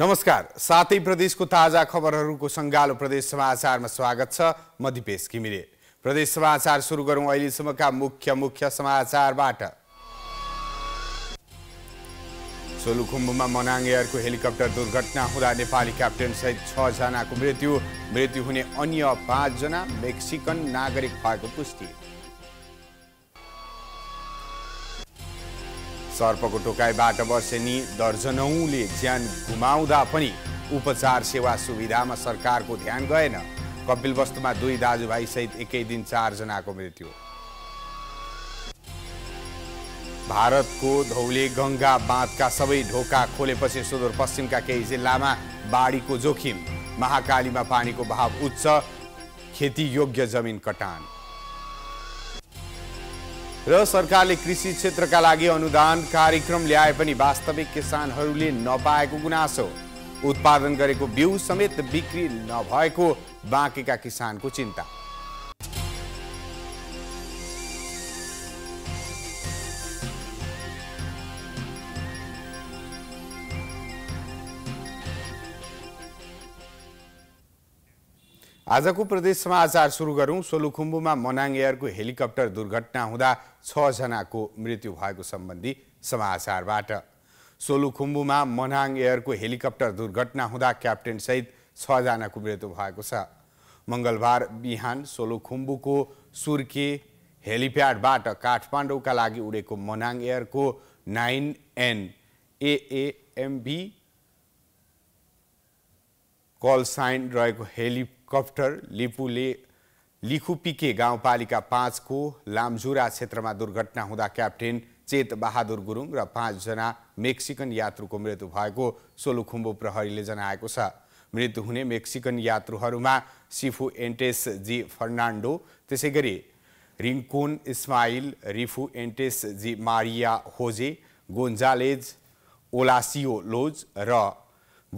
नमस्कार सातै प्रदेशको ताजा खबरहरूको सङ्गालो प्रदेश समाचारमा स्वागत छ म दिपेश घिमिरे प्रदेश समाचार सुरु गरौँ अहिलेसम्मका मुख्य मुख्य समाचारबाट सोलुखुम्बुमा मनाङ एयरको हेलिकप्टर दुर्घटना हुँदा नेपाली क्याप्टेन सहित छजनाको मृत्यु मृत्यु हुने अन्य पाँचजना मेक्सिकन नागरिक भएको पुष्टि सर्पको टोकाइबाट वर्षेनी दर्जनौँले ज्यान गुमाउँदा पनि उपचार सेवा सुविधामा सरकारको ध्यान गएन कपिलवस्तुमा दुई दाजुभाइसहित एकै दिन चारजनाको मृत्यु भारतको धौले गङ्गा बाँधका सबै ढोका खोलेपछि सुदूरपश्चिमका केही जिल्लामा बाढीको जोखिम महाकालीमा पानीको भाव उच्च खेती योग्य जमिन कटान र सरकारले कृषि क्षेत्रका लागि अनुदान कार्यक्रम ल्याए पनि वास्तविक किसानहरूले नपाएको गुनासो उत्पादन गरेको बिउ समेत बिक्री नभएको बाँकेका किसानको चिन्ता आजको प्रदेश समाचार सुरु गरौँ सोलुखुम्बुमा मनाङ एयरको हेलिकप्टर दुर्घटना हुँदा छजनाको मृत्यु भएको सम्बन्धी समाचारबाट सोलुखुम्बुमा मनाङ एयरको हेलिकप्टर दुर्घटना हुँदा क्याप्टेनसहित छजनाको मृत्यु भएको छ मङ्गलबार बिहान सोलुखुम्बुको सुर्के हेलिप्याडबाट काठमाडौँका लागि उडेको मनाङ एयरको nine N AAMB call sign रहेको हेलि कप्टर लिपुले लिखुपिके गाउँपालिका पाँचको लामजुरा क्षेत्रमा दुर्घटना हुँदा क्याप्टेन चेत बहादुर गुरुङ र पाँचजना मेक्सिकन यात्रुको मृत्यु भएको सोलुखुम्बु प्रहरीले जनाएको छ मृत्यु हुने मेक्सिकन यात्रुहरूमा सिफु एन्टेस जी फर्नान्डो त्यसै गरी रिङकोन इस्माइल रिफु एन्टेस जी मारिया होजे गोन्जालेज ओलासियो लोज र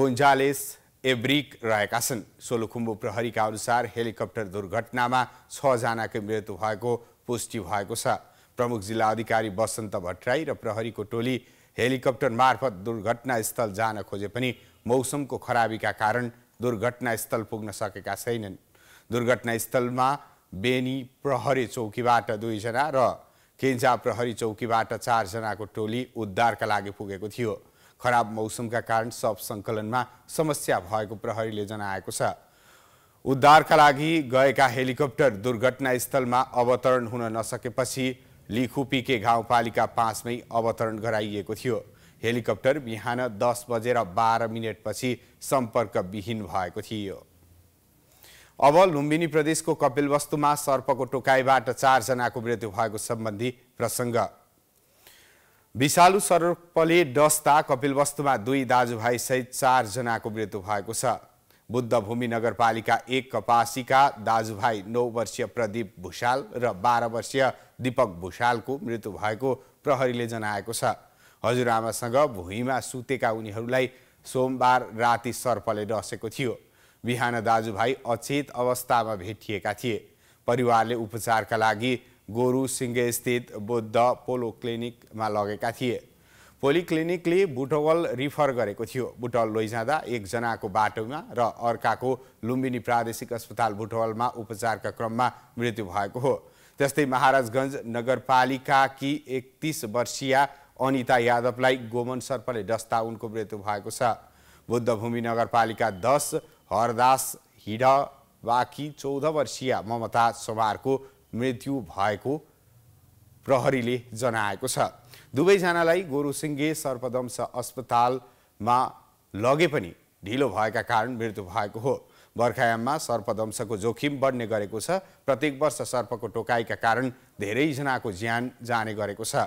गोन्जालेस एब्रिक रहेका छन् सोलुखुम्बु प्रहरीका अनुसार हेलिकप्टर दुर्घटनामा छजनाको मृत्यु भएको पुष्टि भएको छ प्रमुख जिल्ला अधिकारी बसन्त भट्टराई र प्रहरीको टोली हेलिकप्टर मार्फत दुर्घटनास्थल जान खोजे पनि मौसमको खराबीका कारण दुर्घटनास्थल पुग्न सकेका छैनन् दुर्घटनास्थलमा बेनी प्रहरी चौकीबाट दुईजना र केन्जा प्रहरी चौकीबाट चारजनाको टोली उद्धारका लागि पुगेको थियो खराब मौसमका कारण सप सङ्कलनमा समस्या भएको प्रहरीले जनाएको छ उद्धारका लागि गएका हेलिकप्टर दुर्घटनास्थलमा अवतरण हुन नसकेपछि लिखुपिके गाउँपालिका पाँचमै अवतरण गराइएको थियो हेलिकप्टर बिहान दस बजेर बाह्र मिनटपछि सम्पर्कविहीन भएको थियो अब लुम्बिनी प्रदेशको कपिलवस्तुमा सर्पको टोकाइबाट चारजनाको मृत्यु भएको सम्बन्धी प्रसङ्ग विषालु सर्पले डस्ता कपिलवस्तुमा दुई दाजुभाइ सहित चारजनाको मृत्यु भएको छ बुद्धभूमि नगरपालिका एक कपासीका दाजुभाइ नौ वर्षीय प्रदीप भुषाल र बाह्र वर्षीय दीपक भुषालको मृत्यु भएको प्रहरीले जनाएको छ हजुरआमासँग भुइँमा सुतेका उनीहरूलाई सोमबार राति सर्पले डसेको थियो बिहान दाजुभाइ अचेत अवस्थामा भेटिएका थिए परिवारले उपचारका लागि गोरु स्थित बुद्ध पोलो क्लिनिकमा लगेका थिए पोलिक्लिनिकले क्लिनिकले बुटवल रिफर गरेको थियो बुटवल लैजाँदा एकजनाको बाटोमा र अर्काको लुम्बिनी प्रादेशिक अस्पताल बुटवलमा उपचारका क्रममा मृत्यु भएको हो त्यस्तै महाराजगञ्ज नगरपालिकाकी एकतिस वर्षीय अनिता यादवलाई गोमन सर्पले डस्ता उनको मृत्यु भएको छ बुद्धभूमि नगरपालिका दस हरदास हिड बाँकी चौध वर्षीय ममता सोमारको मृत्यु भएको प्रहरीले जनाएको छ दुवैजनालाई गोरुसिंहे सर्पदंश अस्पतालमा लगे पनि ढिलो भएका कारण मृत्यु भएको हो बर्खायाममा सर्पदंशको जोखिम बढ्ने गरेको छ प्रत्येक वर्ष सर्पको टोकाइका कारण धेरैजनाको ज्यान जाने गरेको छ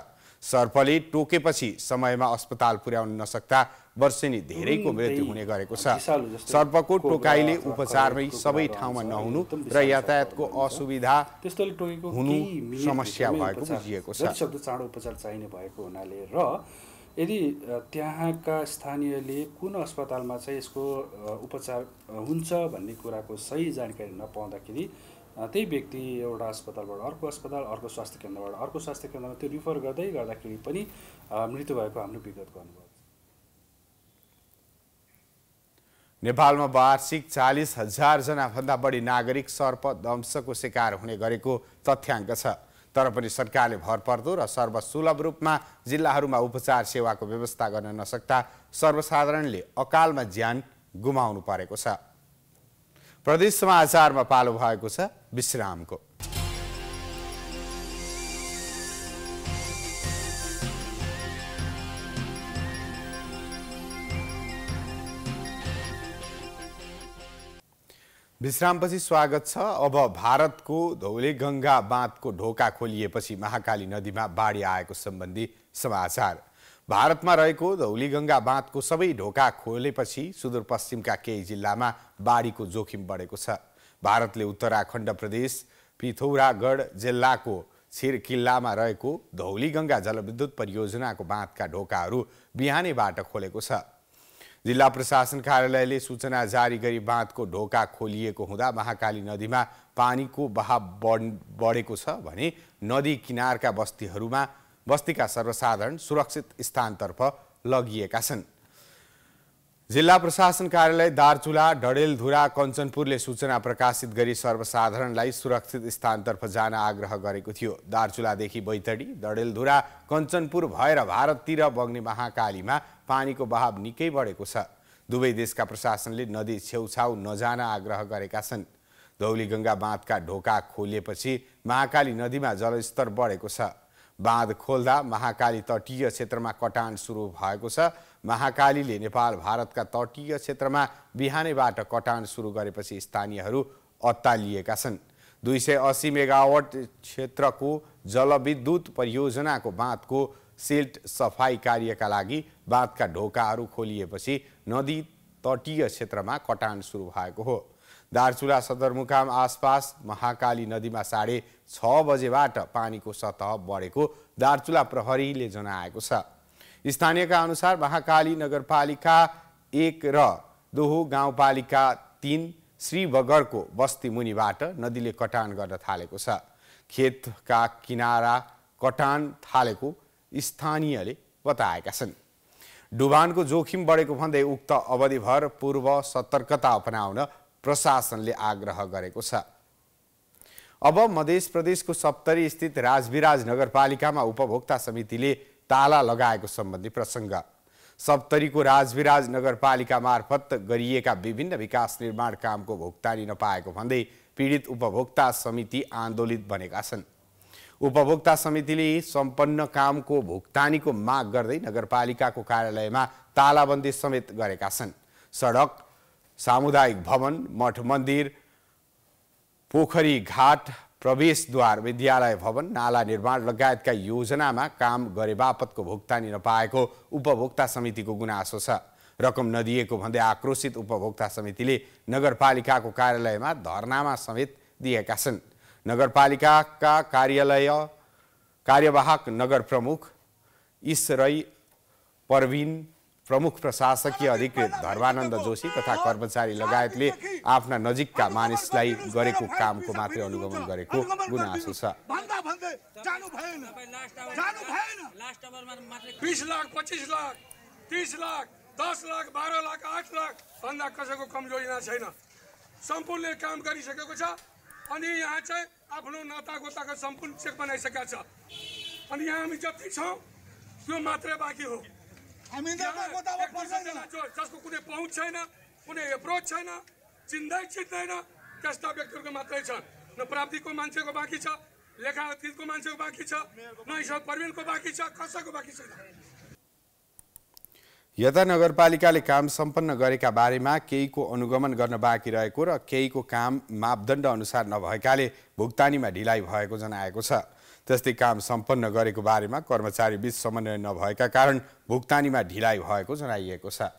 सर्पले टोकेपछि समयमा अस्पताल पुर्याउन नसक्दा वर्षेनी धेरैको मृत्यु हुने गरेको छ सर्पको टोकाइले उपचारमै सबै ठाउँमा नहुनु र यातायातको असुविधा हुनु समस्या भएको बुझिएको छ चाँडो उपचार चाहिने भएको हुनाले र यदि त्यहाँका स्थानीयले कुन अस्पतालमा चाहिँ यसको उपचार हुन्छ भन्ने कुराको सही जानकारी नपाउँदाखेरि त्यही व्यक्ति एउटा अस्पतालबाट अर्को अस्पताल अर्को स्वास्थ्य केन्द्रबाट अर्को स्वास्थ्य केन्द्रमा त्यो रिफर गर्दै गर्दाखेरि पनि मृत्यु भएको हाम्रो विगत गर्नुभयो नेपालमा वार्षिक चालिस हजारजनाभन्दा बढी नागरिक सर्प दंशको शिकार हुने गरेको तथ्याङ्क छ तर पनि सरकारले भरपर्दो र सर्वसुलभ रूपमा जिल्लाहरूमा उपचार सेवाको व्यवस्था गर्न नसक्दा सर्वसाधारणले अकालमा ज्यान गुमाउनु परेको छ प्रदेश समाचारमा पालो भएको छ विश्रामको विश्रामपछि स्वागत छ अब भारतको धौले गङ्गा बाँधको ढोका खोलिएपछि महाकाली नदीमा बाढी आएको सम्बन्धी समाचार भारतमा रहेको धौली गङ्गा बाँधको सबै ढोका खोलेपछि सुदूरपश्चिमका केही जिल्लामा बाढीको जोखिम बढेको छ भारतले उत्तराखण्ड प्रदेश पिथौरागढ जिल्लाको किल्लामा रहेको धौली गङ्गा जलविद्युत परियोजनाको बाँधका ढोकाहरू बिहानैबाट खोलेको छ जिल्ला प्रशासन कार्यालयले सूचना जारी गरी बाँधको ढोका खोलिएको हुँदा महाकाली नदीमा पानीको बहाव बढेको छ भने नदी किनारका बस्तीहरूमा बस्तीका सर्वसाधारण सुरक्षित स्थानतर्फ लगिएका छन् जिल्ला प्रशासन कार्यालय दार्चुला डडेलधुरा कञ्चनपुरले सूचना प्रकाशित गरी सर्वसाधारणलाई सुरक्षित स्थानतर्फ जान आग्रह गरेको थियो दार्चुलादेखि बैतडी डडेलधुरा कञ्चनपुर भएर भारततिर बग्ने महाकालीमा पानीको बहाव निकै बढेको छ दुवै देशका प्रशासनले नदी छेउछाउ नजान आग्रह गरेका छन् धौलीगङ्गा बाँधका ढोका खोलिएपछि महाकाली नदीमा जलस्तर बढेको छ बाँध खोल्दा महाकाली तटीय क्षेत्रमा कटान सुरु भएको छ महाकालीले नेपाल भारतका तटीय क्षेत्रमा बिहानैबाट कटान सुरु गरेपछि स्थानीयहरू अत्तालिएका छन् दुई सय अस्सी मेगावट क्षेत्रको जलविद्युत परियोजनाको बाँधको सिल्ट सफाई कार्यका लागि बाँधका ढोकाहरू खोलिएपछि नदी तटीय क्षेत्रमा कटान सुरु भएको हो दार्चुला सदरमुकाम आसपास महाकाली नदीमा साढे छ बजेबाट पानीको सतह बढेको दार्चुला प्रहरीले जनाएको छ स्थानीयका अनुसार महाकाली नगरपालिका एक र दोहो गाउँपालिका तिन श्रीबगरको बस्ती मुनिबाट नदीले कटान गर्न थालेको छ खेतका किनारा कटान थालेको स्थानीयले बताएका छन् डुबानको जोखिम बढेको भन्दै उक्त अवधिभर पूर्व सतर्कता अपनाउन प्रशासनले आग्रह गरेको छ अब मध्य प्रदेशको सप्तरी स्थित राजविराज नगरपालिकामा उपभोक्ता समितिले ताला लगाएको सम्बन्धी प्रसङ्ग सप्तरीको राजविराज नगरपालिका मार्फत गरिएका विभिन्न विकास निर्माण कामको भुक्तानी नपाएको भन्दै पीडित उपभोक्ता समिति आन्दोलित बनेका छन् उपभोक्ता समितिले सम्पन्न कामको भुक्तानीको माग गर्दै नगरपालिकाको कार्यालयमा तालाबन्दी समेत गरेका छन् सडक सामुदायिक भवन मठ मन्दिर पोखरी घाट प्रवेशद्वार विद्यालय भवन नाला निर्माण लगायतका योजनामा काम गरे बापतको भुक्तानी नपाएको उपभोक्ता समितिको गुनासो छ रकम नदिएको भन्दै आक्रोशित उपभोक्ता समितिले नगरपालिकाको कार्यालयमा धरनामा समेत दिएका छन् नगरपालिकाका कार्यालय कार्यवाहक नगर प्रमुख इसरई परवीन प्रमुख प्रशासकीय अधिकृत धर्मानन्द जोशी तथा कर्मचारी लगायतले आफ्ना नजिकका मानिसलाई गरेको कामको मात्रै अनुगमन गरेको गुनासो छ लाख दस लाख बाह्र लाख आठ लाख भन्दा कसैको कमजोरीमा छैन सम्पूर्णले काम गरिसकेको छ अनि यहाँ चाहिँ आफ्नो नातागोताको सम्पूर्ण चेक बनाइसकेका छ अनि यहाँ हामी जति छौँ त्यो मात्रै बाँकी हो हामी जसको कुनै पहुँच छैन कुनै एप्रोच छैन चिन्दै चिन्दैन त्यस्ता व्यक्तिहरूको मात्रै छन् न प्राप्तिको मान्छेको बाँकी छ लेखातीतको मान्छेको बाँकी छ न ईश्वर प्रवीणको बाँकी छ कसैको बाँकी छैन यता नगरपालिकाले काम सम्पन्न गरेका बारेमा केहीको अनुगमन गर्न बाँकी रहेको र केहीको काम मापदण्ड अनुसार नभएकाले भुक्तानीमा ढिलाइ भएको जनाएको छ त्यस्तै काम सम्पन्न गरेको बारेमा कर्मचारीबीच समन्वय नभएका कारण भुक्तानीमा ढिलाइ भएको जनाइएको छ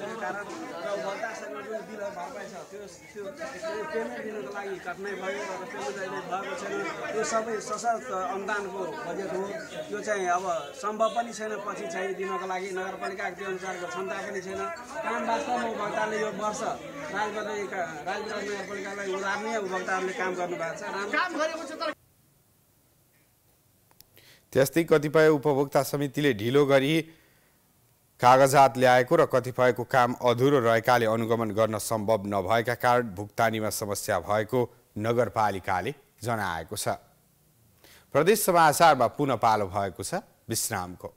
कारण र भत्तासँग जुन बिल भरपाई छ त्यो त्यो पेमेन्ट दिनुको लागि घटना भयो र पेमेन्ट अहिले भएको छैन त्यो सबै सशक्त अनुदानको बजेट हो त्यो चाहिँ अब सम्भव पनि छैन पछि चाहिँ दिनको लागि नगरपालिका त्यो अनुसारको क्षमता पनि छैन काम वास्तवमा उपभोक्ताले यो वर्ष राजबारी राजबार नगरपालिकालाई उदाहरणीय उपभोक्ताहरूले काम गर्नुभएको छ त्यस्तै कतिपय उपभोक्ता समितिले ढिलो गरी कागजात ल्याएको र कतिपयको काम अधुरो रहेकाले अनुगमन गर्न सम्भव नभएका कारण भुक्तानीमा समस्या भएको नगरपालिकाले जनाएको छ प्रदेश समाचारमा पुनः पालो भएको छ विश्रामको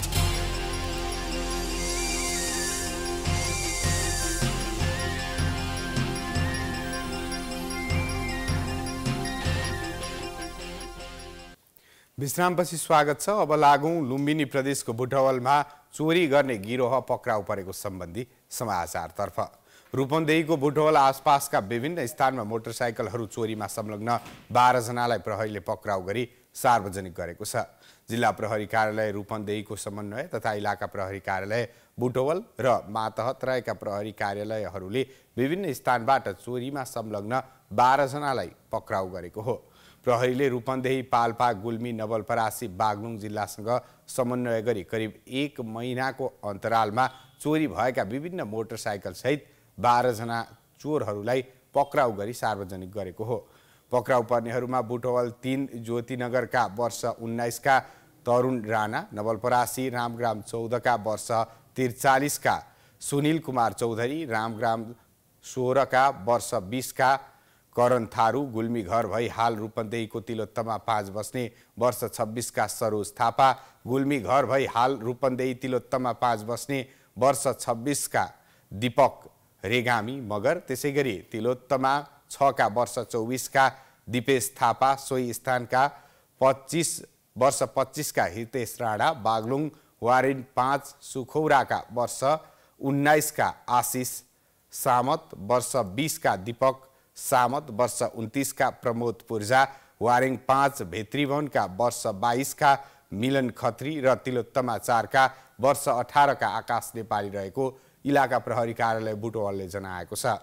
विश्रामपछि स्वागत छ अब लागौँ लुम्बिनी प्रदेशको बुटवलमा चोरी गर्ने गिरोह पक्राउ परेको सम्बन्धी समाचारतर्फ रूपन्देहीको बुटवल आसपासका विभिन्न स्थानमा मोटरसाइकलहरू चोरीमा संलग्न बाह्रजनालाई प्रहरीले पक्राउ गरी सार्वजनिक गरेको छ जिल्ला प्रहरी कार्यालय रूपन्देहीको समन्वय तथा इलाका प्रहरी कार्यालय बुटवल र मातहत रहेका प्रहरी कार्यालयहरूले विभिन्न स्थानबाट चोरीमा संलग्न बाह्रजनालाई पक्राउ गरेको हो प्रहरीले रूपन्देही पाल्पा गुल्मी नवलपरासी बागलुङ जिल्लासँग समन्वय गरी करिब एक महिनाको अन्तरालमा चोरी भएका विभिन्न मोटरसाइकलसहित बाह्रजना चोरहरूलाई पक्राउ गरी सार्वजनिक गरेको हो पक्राउ पर्नेहरूमा बुटवल तिन ज्योतिनगरका वर्ष उन्नाइसका तरुण राणा नवलपरासी रामग्राम चौधका वर्ष त्रिचालिसका सुनिल कुमार चौधरी रामग्राम सोह्रका वर्ष बिसका करण थारू गुल्मी घर भई हाल रूपन्देहीको तिलोत्तमा पाँच बस्ने वर्ष छब्बिसका सरोज थापा गुल्मी घर भई हाल रूपन्देही तिलोत्तमा पाँच बस्ने वर्ष छब्बिसका दीपक रेगामी मगर त्यसै गरी तिलोत्तमा छका वर्ष चौबिसका दिपेश थापा सोही स्थानका पच्चिस वर्ष पच्चिसका हितेश राणा बागलुङ वारेन पाँच सुखौराका वर्ष उन्नाइसका आशिष सामत वर्ष बिसका दिपक सामत वर्ष उन्तिसका प्रमोद पूर्जा वारिङ पाँच भेत्रीभवनका वर्ष बाइसका मिलन खत्री र तिलोत्तमा चारका वर्ष अठारका आकाश नेपाली रहेको इलाका प्रहरी कार्यालय बुटवलले जनाएको छ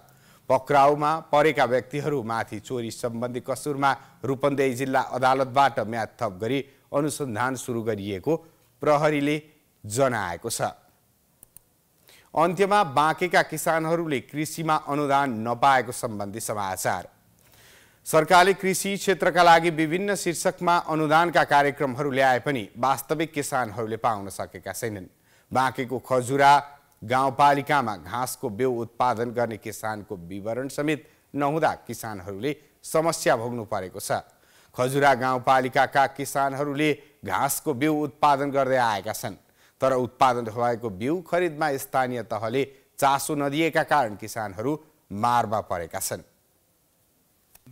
पक्राउमा परेका व्यक्तिहरूमाथि चोरी सम्बन्धी कसुरमा रूपन्देही जिल्ला अदालतबाट म्याद थप गरी अनुसन्धान सुरु गरिएको प्रहरीले जनाएको छ अन्त्यमा बाँकेका किसानहरूले कृषिमा अनुदान नपाएको सम्बन्धी समाचार सरकारले कृषि क्षेत्रका लागि विभिन्न शीर्षकमा अनुदानका कार्यक्रमहरू ल्याए पनि वास्तविक किसानहरूले पाउन सकेका छैनन् बाँकेको खजुरा गाउँपालिकामा घाँसको बेउ उत्पादन गर्ने किसानको विवरण समेत नहुँदा किसानहरूले समस्या भोग्नु परेको छ खजुरा गाउँपालिकाका किसानहरूले घाँसको बिउ उत्पादन गर्दै आएका छन् तर उत्पादन भएको बिउ खरिदमा स्थानीय तहले चासो नदिएका कारण किसानहरू मारमा परेका छन्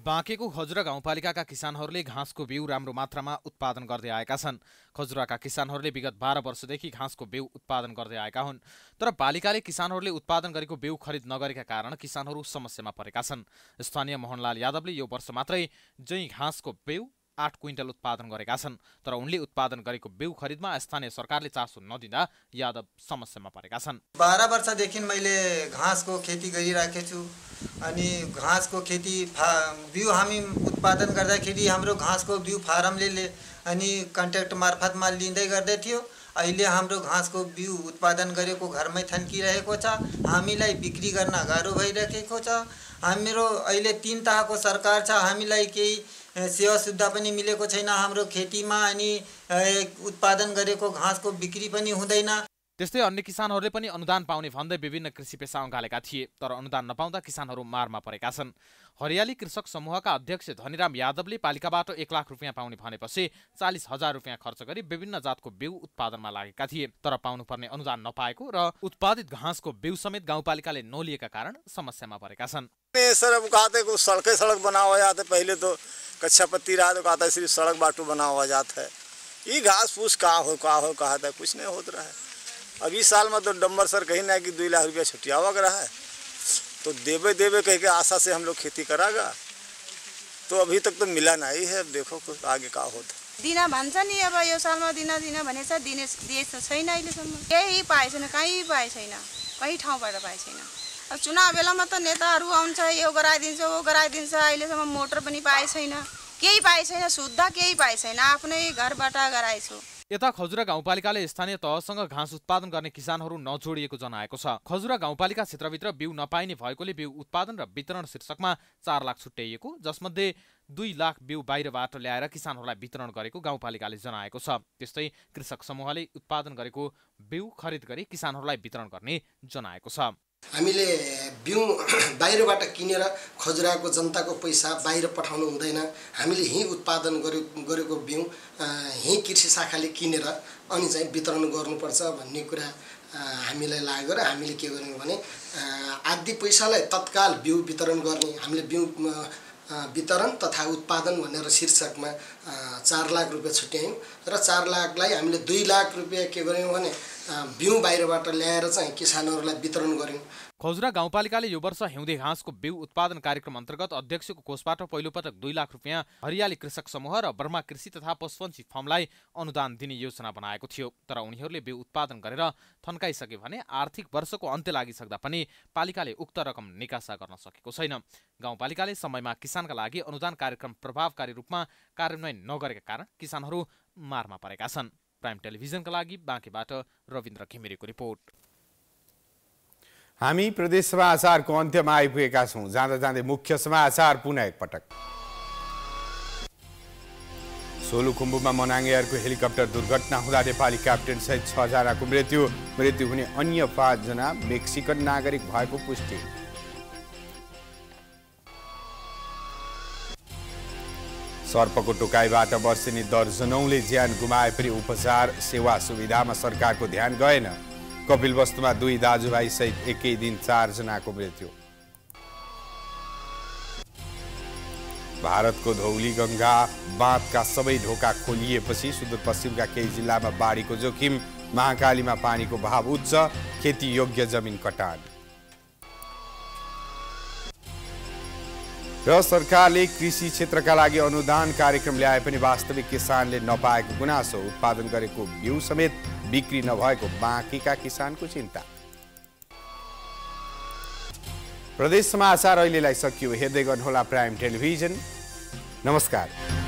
बाँकेको खजुरा गाउँपालिकाका किसानहरूले घाँसको बिउ राम्रो मात्रामा उत्पादन गर्दै आएका छन् खजुराका किसानहरूले विगत बाह्र वर्षदेखि घाँसको बिउ उत्पादन गर्दै आएका हुन् तर पालिकाले किसानहरूले उत्पादन गरेको बिउ खरिद नगरेका कारण किसानहरू समस्यामा परेका छन् स्थानीय मोहनलाल यादवले यो वर्ष मात्रै जै घाँसको बिउ आठ क्विन्टल उत्पादन गरेका छन् तर उनले उत्पादन गरेको बिउ खरिदमा स्थानीय सरकारले चासो नदिँदा यादव समस्यामा परेका छन् बाह्र वर्षदेखि मैले घाँसको खेती गरिराखेको छु अनि घाँसको खेती फा बिउ हामी उत्पादन गर्दाखेरि हाम्रो घाँसको बिउ फारमले अनि कन्ट्याक्ट मार्फतमा लिँदै गर्दै थियो अहिले हाम्रो घाँसको बिउ उत्पादन गरेको घरमै थन्किरहेको छ हामीलाई बिक्री गर्न गाह्रो भइरहेको छ हाम्रो अहिले तिन तहको सरकार छ हामीलाई केही सेवा सुविधा भी मिले छैन खेती में अ उत्पादन घास को बिक्री पनि त्यस्तै अन्य किसानहरूले पनि अनुदान पाउने भन्दै विभिन्न कृषि पेसा अँगालेका थिए तर अनुदान नपाउँदा किसानहरू मारमा परेका छन् हरियाली कृषक समूहका अध्यक्ष धनीराम यादवले पालिकाबाट एक लाख रुपियाँ पाउने भनेपछि चालिस हजार रुपियाँ खर्च गरी विभिन्न जातको बिउ उत्पादनमा लागेका थिए तर पाउनुपर्ने अनुदान नपाएको र उत्पादित घाँसको बिउ समेत गाउँपालिकाले नलिएका कारण समस्यामा परेका छन् अब को सडकै सड़क पत्ती सड़क बाटू है हो का हो कहा त कुछ नै होत रहे अब इस साल में तो डम्बर सर कहीं ना कि दो लाख रुपया छुटियावा रहा है तो देवे देवे कह के आशा से हम लोग खेती करागा तो अभी तक तो मिला ना ही है अब देखो कुछ आगे का होता दिना भन्छ नि अब यो सालमा दिन दिन भनेछ दिने दिएछ छैन अहिलेसम्म केही पाएको छैन कहीँ पाएको कहीं ठाव पर पाए छैन अब चुनाव बेलामा त नेताहरू आउँछ यो गराइदिन्छ ओ गराइदिन्छ अहिलेसम्म मोटर भी पाए छैन केही पाएको छैन शुद्ध केही पाएको छैन आफ्नै घरबाट गराएछु यता खजुरा गाउँपालिकाले स्थानीय तहसँग घाँस उत्पादन गर्ने किसानहरू नजोडिएको जनाएको छ खजुरा गाउँपालिका क्षेत्रभित्र बिउ नपाइने भएकोले बिउ उत्पादन र वितरण शीर्षकमा चार लाख छुट्याइएको जसमध्ये दुई लाख बिउ बाहिरबाट ल्याएर किसानहरूलाई वितरण गरेको गाउँपालिकाले जनाएको छ त्यस्तै कृषक समूहले उत्पादन गरेको बिउ खरिद गरी किसानहरूलाई वितरण गर्ने जनाएको छ हामीले बिउ बाहिरबाट किनेर खजुराको जनताको पैसा बाहिर पठाउनु हुँदैन हामीले हिँ उत्पादन गरे गरेको बिउ हिँ कृषि शाखाले किनेर अनि चाहिँ वितरण गर्नुपर्छ भन्ने कुरा हामीलाई लाग्यो र हामीले के गर्ने भने आदि पैसालाई तत्काल बिउ वितरण गर्ने हामीले बिउ वितरण तथा उत्पादन भनेर शीर्षकमा चार लाख रुपियाँ छुट्यायौँ र चार लाखलाई हामीले दुई लाख रुपियाँ के गर्यौँ भने बिउ बाहिरबाट ल्याएर चाहिँ किसानहरूलाई वितरण गऱ्यौँ खजुरा गाउँपालिकाले यो वर्ष हिउँदे घाँसको बिउ उत्पादन कार्यक्रम अन्तर्गत अध्यक्षको कोषबाट पहिलोपटक दुई लाख रुपियाँ हरियाली कृषक समूह र बर्मा कृषि तथा पशुपन्छी फर्मलाई अनुदान दिने योजना बनाएको थियो तर उनीहरूले बिउ उत्पादन गरेर थन्काइसके भने आर्थिक वर्षको अन्त्य लागिसक्दा पनि पालिकाले उक्त रकम निकासा गर्न सकेको छैन गाउँपालिकाले समयमा किसानका लागि अनुदान कार्यक्रम प्रभावकारी रूपमा कार्यान्वयन नगरेका कारण किसानहरू मारमा परेका छन् प्राइम टेलिभिजनका लागि बाँकेबाट रविन्द्र घिमिरेको रिपोर्ट हामी प्रदेश समाचारको अन्त्यमा आइपुगेका छौँ जाँदा जाँदै मुख्य समाचार पुनः एकपटक सोलुखुम्बुमा मनाङ्गेयरको हेलिकप्टर दुर्घटना हुँदा नेपाली क्याप्टेन सहित छजनाको मृत्यु मृत्यु हुने अन्य पाँचजना मेक्सिकन नागरिक भएको पुष्टि सर्पको टोकाइबाट वर्षिनी दर्जनौले ज्यान गुमाए पनि उपचार सेवा सुविधामा सरकारको ध्यान गएन कपिलवस्तुमा दुई दाजुभाइ सहित एकै दिन चारजनाको मृत्यु भारतको धौली गङ्गा बाँधका सबै ढोका खोलिएपछि सुदूरपश्चिमका केही जिल्लामा बाढीको जोखिम महाकालीमा पानीको भाव उच्च खेती योग्य जमिन कटान र सरकारले कृषि क्षेत्रका लागि अनुदान कार्यक्रम ल्याए पनि वास्तविक किसानले नपाएको गुनासो उत्पादन गरेको बिउ समेत बिक्री नभएको बाँकीका किसानको चिन्ता प्रदेश समाचार अहिलेलाई सकियो हेर्दै गर्नुहोला प्राइम टेलिभिजन नमस्कार